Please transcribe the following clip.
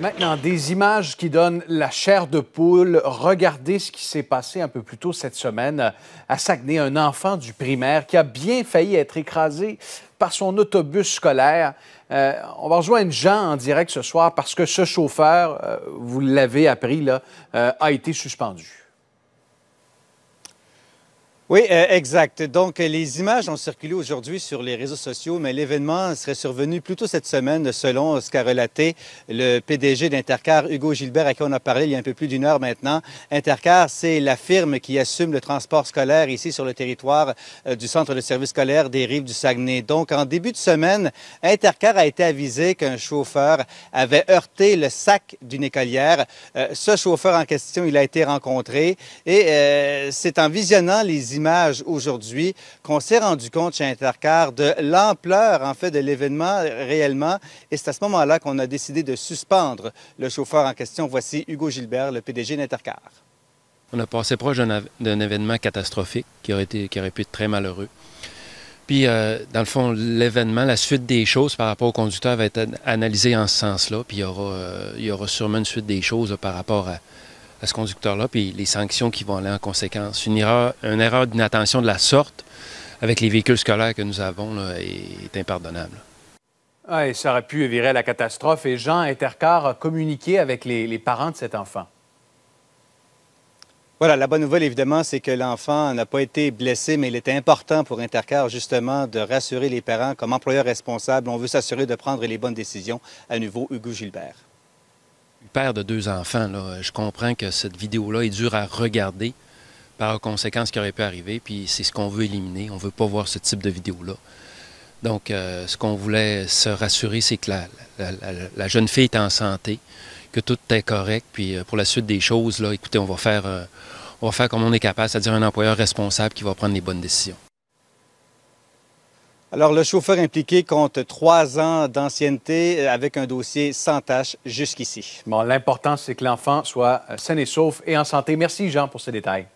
Maintenant, des images qui donnent la chair de poule. Regardez ce qui s'est passé un peu plus tôt cette semaine à Saguenay. Un enfant du primaire qui a bien failli être écrasé par son autobus scolaire. Euh, on va rejoindre Jean en direct ce soir parce que ce chauffeur, euh, vous l'avez appris, là, euh, a été suspendu. Oui, euh, exact. Donc, les images ont circulé aujourd'hui sur les réseaux sociaux, mais l'événement serait survenu plutôt cette semaine, selon ce qu'a relaté le PDG d'Intercar, Hugo Gilbert, à qui on a parlé il y a un peu plus d'une heure maintenant. Intercar, c'est la firme qui assume le transport scolaire ici sur le territoire euh, du Centre de service scolaire des rives du Saguenay. Donc, en début de semaine, Intercar a été avisé qu'un chauffeur avait heurté le sac d'une écolière. Euh, ce chauffeur en question, il a été rencontré et c'est en visionnant les images images aujourd'hui qu'on s'est rendu compte chez Intercar de l'ampleur, en fait, de l'événement réellement. Et c'est à ce moment-là qu'on a décidé de suspendre le chauffeur en question. Voici Hugo Gilbert, le PDG d'Intercar. On a passé proche d'un événement catastrophique qui aurait, été, qui aurait pu être très malheureux. Puis, euh, dans le fond, l'événement, la suite des choses par rapport au conducteur va être analysée en ce sens-là. Puis, il y, aura, euh, sûrement une suite des choses euh, par rapport à, à ce conducteur-là, puis les sanctions qui vont aller en conséquence. Une erreur, une d'inattention de la sorte avec les véhicules scolaires que nous avons est impardonnable. Ah, ça aurait pu virer la catastrophe. Et Jean Intercar a communiqué avec les, les parents de cet enfant. Voilà, la bonne nouvelle, évidemment, c'est que l'enfant n'a pas été blessé, mais il était important pour Intercar, justement, de rassurer les parents comme employeur responsable. On veut s'assurer de prendre les bonnes décisions. À nouveau, Hugo Gilbert père de deux enfants, je comprends que cette vidéo-là est dure à regarder par conséquent ce qui aurait pu arriver, puis c'est ce qu'on veut éliminer. On ne veut pas voir ce type de vidéo-là. Donc, euh, ce qu'on voulait se rassurer, c'est que la, jeune fille est en santé, que tout est correct, puis euh, pour la suite des choses, là, écoutez, on va faire, euh, on va faire comme on est capable, c'est-à-dire un employeur responsable qui va prendre les bonnes décisions. Alors, le chauffeur impliqué compte trois ans d'ancienneté euh, avec un dossier sans tâche jusqu'ici. Bon, l'important, c'est que l'enfant soit euh, sain et sauf et en santé. Merci, Jean, pour ces détails.